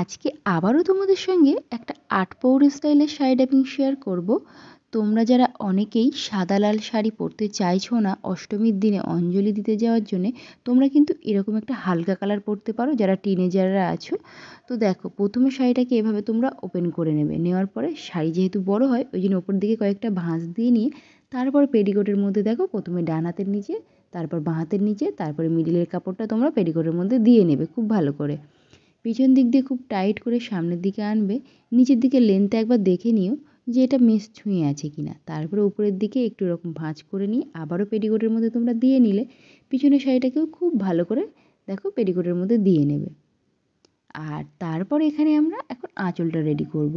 আজকে আবারও তোমাদের সঙ্গে একটা আট পৌর স্টাইলের শাড়ি ড্যাপিং শেয়ার করব তোমরা যারা অনেকেই সাদা লাল শাড়ি পরতে চাইছো না অষ্টমীর দিনে অঞ্জলি দিতে যাওয়ার জন্যে তোমরা কিন্তু এরকম একটা হালকা কালার পরতে পারো যারা টিনেজাররা আছো তো দেখো প্রথমে শাড়িটাকে এভাবে তোমরা ওপেন করে নেবে নেওয়ার পরে শাড়ি যেহেতু বড় হয় ওই জন্য ওপর দিকে কয়েকটা ভাঁজ দিয়ে নিয়ে তারপর পেডিকোটের মধ্যে দেখো প্রথমে ডানাতের নিচে তারপর বাঁ হাতের নিচে তারপরে মিডিলের কাপড়টা তোমরা পেডিকোটের মধ্যে দিয়ে নেবে খুব ভালো করে পিছন দিক দিয়ে খুব টাইট করে সামনের দিকে আনবে নিচের দিকে লেন্থ একবার দেখে নিও যে এটা মেস ছুঁয়ে আছে কিনা তারপরে উপরের দিকে একটু এরকম ভাঁজ করে নিয়ে আবারও পেটিকোটের মধ্যে তোমরা দিয়ে নিলে পিছনের শাড়িটাকেও খুব ভালো করে দেখো পেটিকোটের মধ্যে দিয়ে নেবে আর তারপর এখানে আমরা এখন আঁচলটা রেডি করব।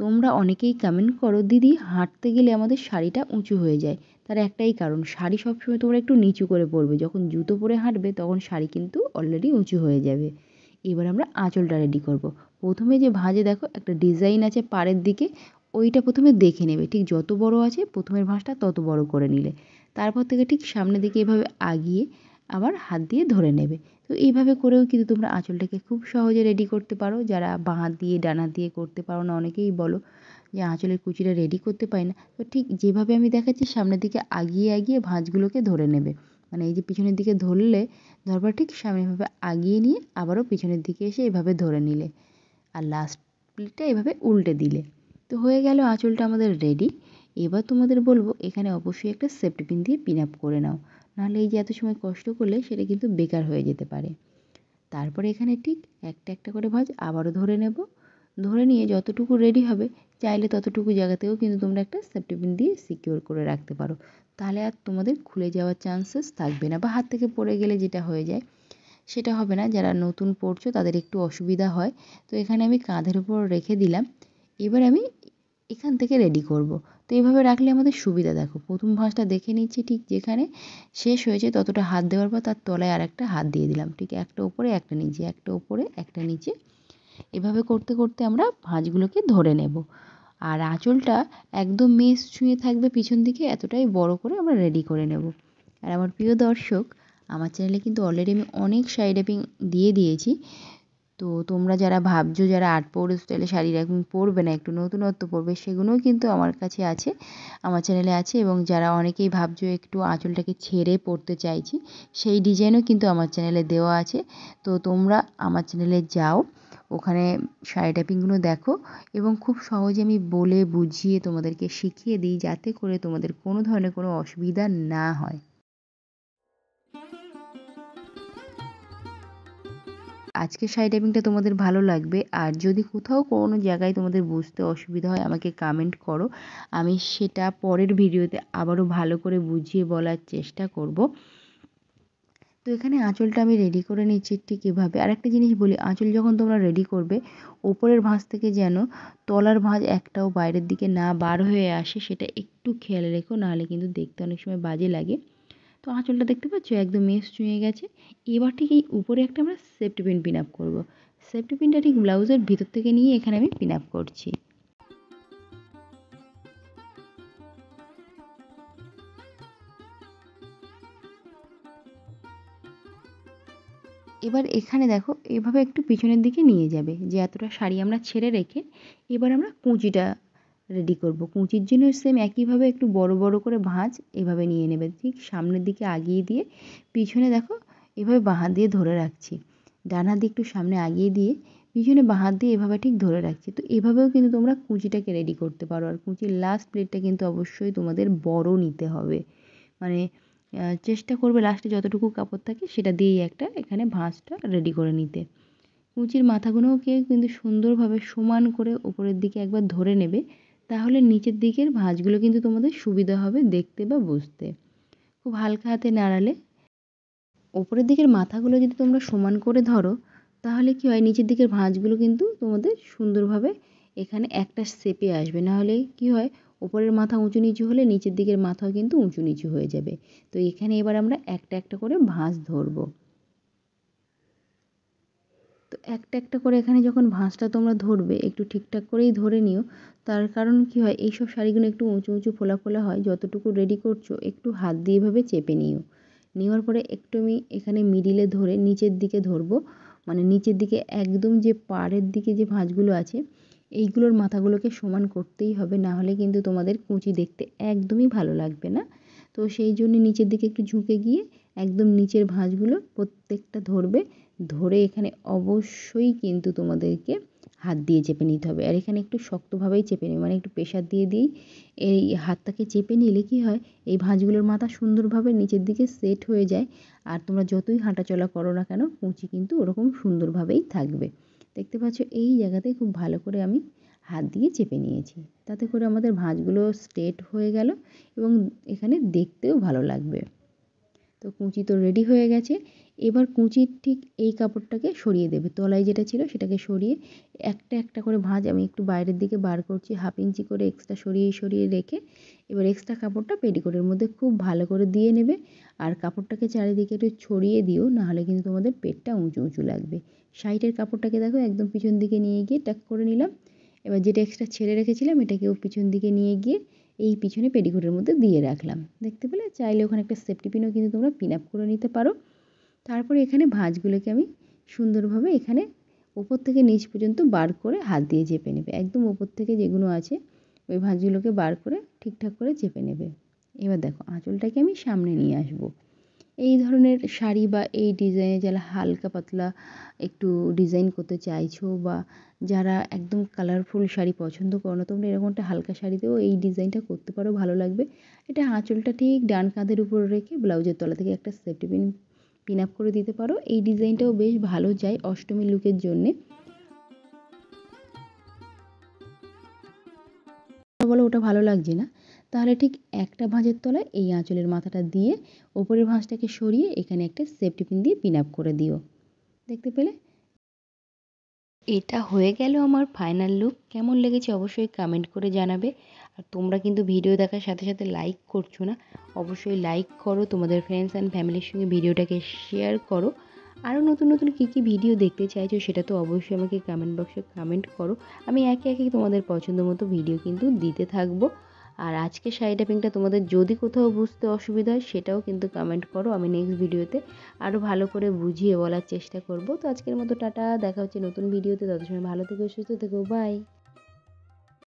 তোমরা অনেকেই কমেন্ট করো দিদি হাঁটতে গেলে আমাদের শাড়িটা উঁচু হয়ে যায় তার একটাই কারণ শাড়ি সবসময় তোমরা একটু নিচু করে পরবে যখন জুতো পরে হাঁটবে তখন শাড়ি কিন্তু অলরেডি উঁচু হয়ে যাবে এবার আমরা আঁচলটা রেডি করব। প্রথমে যে ভাঁজে দেখো একটা ডিজাইন আছে পাড়ের দিকে ওইটা প্রথমে দেখে নেবে ঠিক যত বড় আছে প্রথমের ভাঁজটা তত বড় করে নিলে তারপর থেকে ঠিক সামনের দিকে এভাবে আগিয়ে আবার হাত দিয়ে ধরে নেবে তো এইভাবে করেও কিন্তু তোমরা আঁচলটাকে খুব সহজে রেডি করতে পারো যারা বাঁ হাত দিয়ে ডানা দিয়ে করতে পারো না অনেকেই বলো যে আঁচলের কুচিটা রেডি করতে পারি না তো ঠিক যেভাবে আমি দেখাচ্ছি সামনের দিকে আগিয়ে আগিয়ে ভাঁজগুলোকে ধরে নেবে মানে এই যে পিছনের দিকে ধরলে ধরবার ঠিক সামনেভাবে আগিয়ে নিয়ে আবারও পিছনের দিকে এসে এভাবে ধরে নিলে আর লাস্ট প্লেটটা এভাবে উল্টে দিলে তো হয়ে গেল আঁচলটা আমাদের রেডি এবার তোমাদের বলবো এখানে অবশ্যই একটা সেফটি পিন দিয়ে পিন আপ করে নাও নাহলে এই যে এত সময় কষ্ট করলে সেটা কিন্তু বেকার হয়ে যেতে পারে তারপরে এখানে ঠিক একটা একটা করে ভাঁজ আবারও ধরে নেব ধরে নিয়ে যতটুকু রেডি হবে চাইলে ততটুকু জায়গাতেও কিন্তু তোমরা একটা সেফটি পিন দিয়ে সিকিওর করে রাখতে পারো তাহলে আর তোমাদের খুলে যাওয়ার চান্সেস থাকবে না বা হাত থেকে পড়ে গেলে যেটা হয়ে যায় সেটা হবে না যারা নতুন পড়ছো তাদের একটু অসুবিধা হয় তো এখানে আমি কাঁধের উপর রেখে দিলাম এবার আমি এখান থেকে রেডি করব। তো এইভাবে রাখলে আমাদের সুবিধা দেখো প্রথম ভাঁজটা দেখে নিচ্ছি ঠিক যেখানে শেষ হয়েছে ততটা হাত দেওয়ার পর তার তলায় আর একটা হাত দিয়ে দিলাম ঠিক একটা ওপরে একটা নিচে একটা ওপরে একটা নিচে এভাবে করতে করতে আমরা ভাঁজগুলোকে ধরে নেব আর আঁচলটা একদম মেস ছুঁয়ে থাকবে পিছন দিকে এতটাই বড় করে আমরা রেডি করে নেব আর আমার প্রিয় দর্শক আমার চ্যানেলে কিন্তু অলরেডি আমি অনেক শাড়ি র্যাপিং দিয়ে দিয়েছি তো তোমরা যারা ভাবছো যারা আর্ট পৌর স্টাইলে শাড়ি র্যাপিং পরবে না একটু নতুনত্ব পরবে সেগুলোও কিন্তু আমার কাছে আছে আমার চ্যানেলে আছে এবং যারা অনেকেই ভাবছো একটু আঁচলটাকে ছেড়ে পড়তে চাইছি সেই ডিজাইনও কিন্তু আমার চ্যানেলে দেওয়া আছে তো তোমরা আমার চ্যানেলে যাও ওখানে শাড়ি ট্যাপিংগুলো দেখো এবং খুব সহজে আমি বলে বুঝিয়ে তোমাদেরকে শিখিয়ে দিই যাতে করে তোমাদের কোনো ধরনের কোনো অসুবিধা না হয় আজকের শাড়ি টাইপিংটা তোমাদের ভালো লাগবে আর যদি কোথাও কোনো জায়গায় তোমাদের বুঝতে অসুবিধা হয় আমাকে কামেন্ট করো আমি সেটা পরের ভিডিওতে আবারও ভালো করে বুঝিয়ে বলার চেষ্টা করব তো এখানে আঁচলটা আমি রেডি করে নিচ্ছি ঠিক এভাবে আর একটা জিনিস বলি আঁচল যখন তোমরা রেডি করবে ওপরের ভাঁজ থেকে যেন তলার ভাঁজ একটাও বাইরের দিকে না বার হয়ে আসে সেটা একটু খেয়াল রেখো নাহলে কিন্তু দেখতে অনেক সময় বাজে লাগে তো আঁচলটা দেখতে পাচ্ছ একদম মেস চুঁয়ে গেছে এবার ঠিক এই উপরে একটা আমরা সেফটি পিন পিন আপ করবো সেফটি পিনটা ঠিক ব্লাউজের ভিতর থেকে নিয়ে এখানে আমি পিন আপ করছি এবার এখানে দেখো এভাবে একটু পিছনের দিকে নিয়ে যাবে যে এতটা শাড়ি আমরা ছেড়ে রেখে এবার আমরা কুঁচিটা রেডি করব কুঁচির জন্য সেম একইভাবে একটু বড় বড় করে ভাঁজ এভাবে নিয়ে নেবে ঠিক সামনের দিকে আগিয়ে দিয়ে পিছনে দেখো এভাবে বাঁহাত দিয়ে ধরে রাখছি ডান হাত একটু সামনে আগিয়ে দিয়ে পিছনে বাঁ হাত দিয়ে এভাবে ঠিক ধরে রাখছি তো এভাবেও কিন্তু তোমরা কুঁচিটাকে রেডি করতে পারো আর কুঁচির লাস্ট প্লেটটা কিন্তু অবশ্যই তোমাদের বড় নিতে হবে মানে চেষ্টা করবে লাস্টে যতটুকু কাপড় থাকে সেটা দিয়েই একটা এখানে ভাঁজটা রেডি করে নিতে কুচির মাথাগুলোকে কিন্তু সুন্দরভাবে সমান করে ওপরের দিকে একবার ধরে নেবে তাহলে নিচের দিকের ভাঁজগুলো কিন্তু তোমাদের সুবিধা হবে দেখতে বা বুঝতে খুব হালকা হাতে নাড়ালে ওপরের দিকের মাথাগুলো যদি তোমরা সমান করে ধরো তাহলে কি হয় নিচের দিকের ভাঁজগুলো কিন্তু তোমাদের সুন্দরভাবে এখানে একটা শেপে আসবে নাহলে কি হয় ওপরের মাথা উঁচু নিচু হলে নিচের দিকের মাথাও কিন্তু উঁচু নিচু হয়ে যাবে তো এখানে এবার আমরা একটা একটা করে ভাঁজ ধরবো তো একটা একটা করে এখানে যখন ভাঁজটা তোমরা ধরবে একটু ঠিকঠাক করেই ধরে নিও তার কারণ কি হয় এইসব শাড়িগুলো একটু উঁচু উঁচু ফোলা ফোলা হয় যতটুকু রেডি করছো একটু হাত দিয়ে এভাবে চেপে নিও নেওয়ার পরে একটু আমি এখানে মিডিলে ধরে নিচের দিকে ধরবো মানে নিচের দিকে একদম যে পাড়ের দিকে যে ভাঁজগুলো আছে এইগুলোর মাথাগুলোকে সমান করতেই হবে না হলে কিন্তু তোমাদের কুঁচি দেখতে একদমই ভালো লাগবে না তো সেই জন্য নিচের দিকে একটু ঝুঁকে গিয়ে একদম নিচের ভাঁজগুলো প্রত্যেকটা ধরবে ধরে এখানে অবশ্যই কিন্তু তোমাদেরকে হাত দিয়ে চেপে নিতে হবে আর এখানে একটু শক্তভাবেই চেপে নেবে মানে একটু প্রেশার দিয়ে দিই এই হাতটাকে চেপে নিলে কি হয় এই ভাঁজগুলোর মাথা সুন্দরভাবে নিচের দিকে সেট হয়ে যায় আর তোমরা যতই হাঁটাচলা করো না কেন কুঁচি কিন্তু ওরকম সুন্দরভাবেই থাকবে দেখতে পাচ্ছ এই জায়গাতে খুব ভালো করে আমি হাত দিয়ে চেপে নিয়েছি তাতে করে আমাদের ভাঁজগুলো স্ট্রেট হয়ে গেল এবং এখানে দেখতেও ভালো লাগবে তো কুঁচি তো রেডি হয়ে গেছে এবার কুঁচির ঠিক এই কাপড়টাকে সরিয়ে দেবে তলায় যেটা ছিল সেটাকে সরিয়ে একটা একটা করে ভাঁজ আমি একটু বাইরের দিকে বার করছি হাফ ইঞ্চি করে এক্সট্রা সরিয়ে সরিয়ে রেখে এবার এক্সট্রা কাপড়টা পেটিকোটের মধ্যে খুব ভালো করে দিয়ে নেবে আর কাপড়টাকে চারিদিকে একটু ছড়িয়ে দিও নাহলে কিন্তু তোমাদের পেটটা উঁচু উঁচু লাগবে সাইডের কাপড়টাকে দেখো একদম পিছন দিকে নিয়ে গিয়ে ট্যাক করে নিলাম এবার যেটা এক্সট্রা ছেড়ে রেখেছিলাম এটাকেও পিছন দিকে নিয়ে গিয়ে এই পিছনে পেটিকোটের মধ্যে দিয়ে রাখলাম দেখতে পেলে চাইলে ওখানে একটা সেফটি পিনও কিন্তু তোমরা পিন আপ করে নিতে পারো তারপরে এখানে ভাঁজগুলোকে আমি সুন্দরভাবে এখানে ওপর থেকে নিচ পর্যন্ত বার করে হাত দিয়ে চেপে নেবে একদম ওপর থেকে যেগুলো আছে ওই ভাঁজগুলোকে বার করে ঠিকঠাক করে চেপে নেবে এবার দেখো আঁচলটাকে আমি সামনে নিয়ে আসবো এই ধরনের শাড়ি বা এই ডিজাইনে যারা হালকা পাতলা একটু ডিজাইন করতে চাইছো বা যারা একদম কালারফুল শাড়ি পছন্দ করো না তোমরা এরকম একটা হালকা শাড়িতেও এই ডিজাইনটা করতে পারো ভালো লাগবে এটা আঁচলটা ঠিক ডান কাঁধের উপর রেখে ব্লাউজের তলা থেকে একটা সেফটি পিন পিন আপ করে দিতে পারো এই ডিজাইনটাও বেশ ভালো যায় অষ্টমী লুকের জন্যে বলো ওটা ভালো লাগছে না তাহলে ঠিক একটা ভাঁজের তলায় এই আঁচলের মাথাটা দিয়ে ওপরের ভাঁজটাকে সরিয়ে এখানে একটা সেফটি পিন দিয়ে পিন আপ করে দিও দেখতে পেলে এটা হয়ে গেল আমার ফাইনাল লুক কেমন লেগেছে অবশ্যই কমেন্ট করে জানাবে আর তোমরা কিন্তু ভিডিও দেখার সাথে সাথে লাইক করছো না অবশ্যই লাইক করো তোমাদের ফ্রেন্ডস অ্যান্ড ফ্যামিলির সঙ্গে ভিডিওটাকে শেয়ার করো আরও নতুন নতুন কী কী ভিডিও দেখতে চাইছো সেটা তো অবশ্যই আমাকে কমেন্ট বক্সে কমেন্ট করো আমি একে একে তোমাদের পছন্দ মতো ভিডিও কিন্তু দিতে থাকবো আর আজকে শাড়ি ট্যাপিংটা তোমাদের যদি কোথাও বুঝতে অসুবিধা হয় সেটাও কিন্তু কমেন্ট করো আমি নেক্সট ভিডিওতে আরও ভালো করে বুঝিয়ে বলার চেষ্টা করব তো আজকের মতো টাটা দেখা হচ্ছে নতুন ভিডিওতে তত সময় ভালো থেকো সুস্থ থেকো বাই